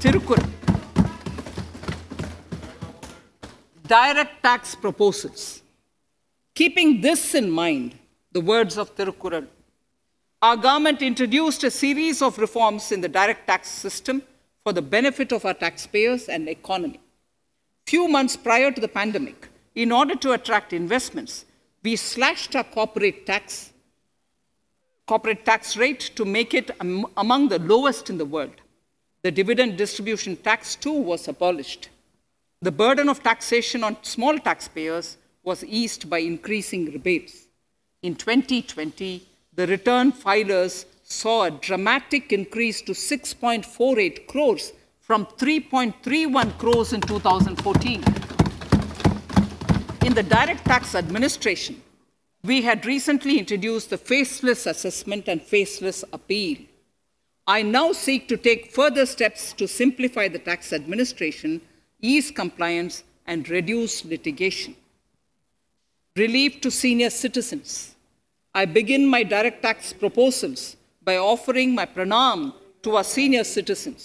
Tirukkural. Direct tax proposals. Keeping this in mind, the words of Thirukural, our government introduced a series of reforms in the direct tax system for the benefit of our taxpayers and economy. Few months prior to the pandemic, in order to attract investments, we slashed our corporate tax, corporate tax rate to make it am among the lowest in the world the dividend distribution tax too was abolished. The burden of taxation on small taxpayers was eased by increasing rebates. In 2020, the return filers saw a dramatic increase to 6.48 crores from 3.31 crores in 2014. In the direct tax administration, we had recently introduced the faceless assessment and faceless appeal. I now seek to take further steps to simplify the tax administration, ease compliance, and reduce litigation. Relief to senior citizens. I begin my direct tax proposals by offering my pranam to our senior citizens.